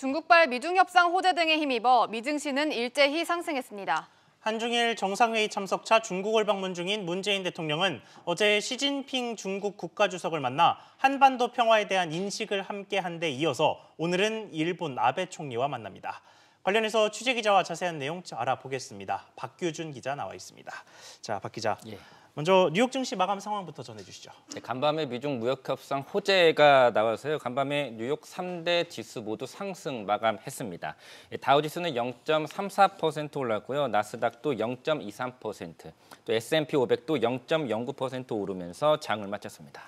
중국발 미중 협상 호재 등에 힘입어 미증시는 일제히 상승했습니다. 한중일 정상회의 참석차 중국을 방문 중인 문재인 대통령은 어제 시진핑 중국 국가주석을 만나 한반도 평화에 대한 인식을 함께 한데 이어서 오늘은 일본 아베 총리와 만납니다. 관련해서 취재 기자와 자세한 내용 알아보겠습니다. 박규준 기자 나와 있습니다. 자, 박 기자. 예. 먼저 뉴욕 증시 마감 상황부터 전해주시죠. 네, 간밤에 미중 무역 협상 호재가 나와서요. 간밤에 뉴욕 3대 지수 모두 상승 마감했습니다. 예, 다우지수는 0.34% 올랐고요. 나스닥도 0.23%, 또 S&P 500도 0.09% 오르면서 장을 마쳤습니다.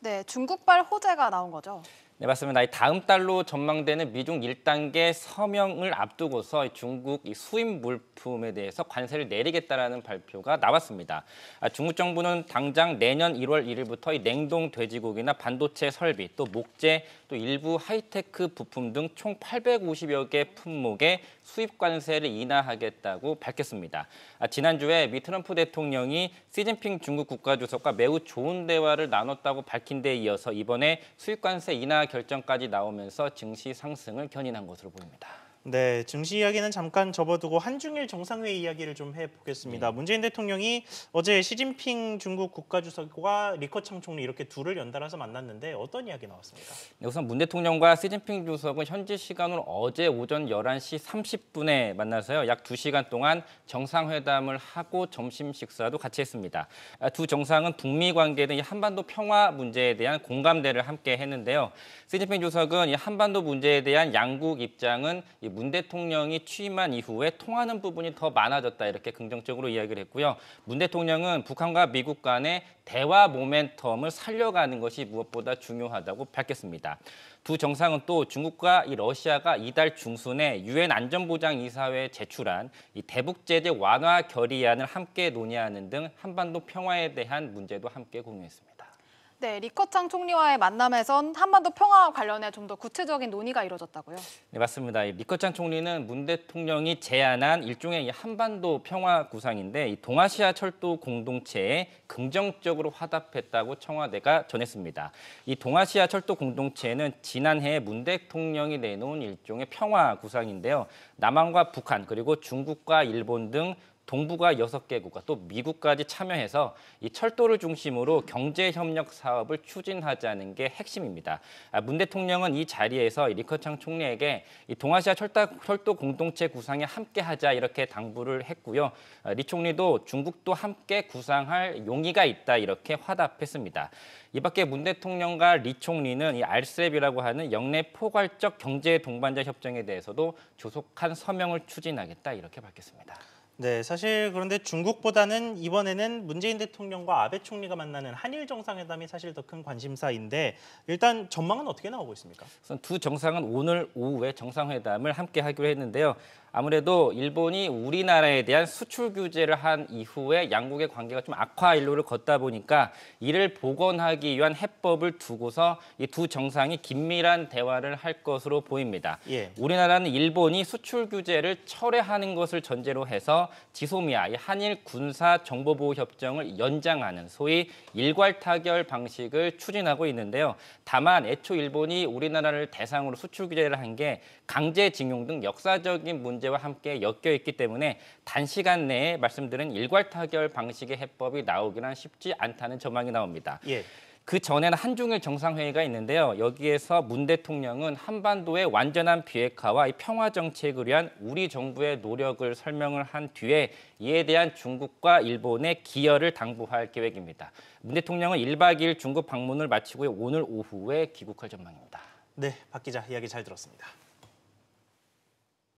네, 중국발 호재가 나온 거죠. 네, 맞습니다. 이 다음 달로 전망되는 미중 1단계 서명을 앞두고서 중국 수입 물품에 대해서 관세를 내리겠다라는 발표가 나왔습니다. 아, 중국 정부는 당장 내년 1월 1일부터 냉동 돼지고기나 반도체 설비, 또 목재, 또 일부 하이테크 부품 등 총 850여 개 품목에 수입 관세를 인하하겠다고 밝혔습니다. 아, 지난주에 미 트럼프 대통령이 시진핑 중국 국가주석과 매우 좋은 대화를 나눴다고 밝힌 데 이어서 이번에 수입 관세 인하 결정까지 나오면서 증시 상승을 견인한 것으로 보입니다. 네, 증시 이야기는 잠깐 접어두고 한중일 정상회 의 이야기를 좀 해보겠습니다. 네. 문재인 대통령이 어제 시진핑 중국 국가주석과 리커창 총리 이렇게 둘을 연달아서 만났는데 어떤 이야기 나왔습니까? 네, 우선 문 대통령과 시진핑 주석은 현지 시간으로 어제 오전 11시 30분에 만나서요. 약 2시간 동안 정상회담을 하고 점심 식사도 같이 했습니다. 아, 두 정상은 북미 관계 등 한반도 평화 문제에 대한 공감대를 함께 했는데요. 시진핑 주석은 한반도 문제에 대한 양국 입장은 문 대통령이 취임한 이후에 통하는 부분이 더 많아졌다 이렇게 긍정적으로 이야기를 했고요. 문 대통령은 북한과 미국 간의 대화 모멘텀을 살려가는 것이 무엇보다 중요하다고 밝혔습니다. 두 정상은 또 중국과 이 러시아가 이달 중순에 유엔 안전보장 이사회에 제출한 이 대북 제재 완화 결의안을 함께 논의하는 등 한반도 평화에 대한 문제도 함께 공유했습니다. 네, 리커창 총리와의 만남에선 한반도 평화 관련해 좀 더 구체적인 논의가 이뤄졌다고요? 네, 맞습니다. 리커창 총리는 문 대통령이 제안한 일종의 한반도 평화 구상인데 동아시아 철도 공동체에 긍정적으로 화답했다고 청와대가 전했습니다. 이 동아시아 철도 공동체는 지난해 문 대통령이 내놓은 일종의 평화 구상인데요. 남한과 북한 그리고 중국과 일본 등 동북아 6개국과 또 미국까지 참여해서 이 철도를 중심으로 경제 협력 사업을 추진하자는 게 핵심입니다. 아, 문 대통령은 이 자리에서 리커창 총리에게 이 동아시아 철도, 철도 공동체 구상에 함께하자 이렇게 당부를 했고요. 아, 리 총리도 중국도 함께 구상할 용의가 있다 이렇게 화답했습니다. 이밖에 문 대통령과 리 총리는 이 알셉이라고 하는 영내 포괄적 경제 동반자 협정에 대해서도 조속한 서명을 추진하겠다 이렇게 밝혔습니다. 네, 사실 그런데 중국보다는 이번에는 문재인 대통령과 아베 총리가 만나는 한일 정상회담이 사실 더 큰 관심사인데 일단 전망은 어떻게 나오고 있습니까? 우선 두 정상은 오늘 오후에 정상회담을 함께 하기로 했는데요. 아무래도 일본이 우리나라에 대한 수출 규제를 한 이후에 양국의 관계가 좀 악화 일로를 걷다 보니까 이를 복원하기 위한 해법을 두고서 이 두 정상이 긴밀한 대화를 할 것으로 보입니다. 예. 우리나라는 일본이 수출 규제를 철회하는 것을 전제로 해서 지소미아 이 한일 군사 정보보호 협정을 연장하는 소위 일괄 타결 방식을 추진하고 있는데요. 다만 애초 일본이 우리나라를 대상으로 수출 규제를 한 게 강제징용 등 역사적인 문제 문제와 함께 엮여 있기 때문에 단시간 내에 말씀드린 일괄 타결 방식의 해법이 나오기는 쉽지 않다는 전망이 나옵니다. 예. 그 전에는 한중일 정상회의가 있는데요. 여기에서 문 대통령은 한반도의 완전한 비핵화와 평화 정책을 위한 우리 정부의 노력을 설명을 한 뒤에 이에 대한 중국과 일본의 기여를 당부할 계획입니다. 문 대통령은 1박 2일 중국 방문을 마치고 오늘 오후에 귀국할 전망입니다. 네, 박 기자 이야기 잘 들었습니다.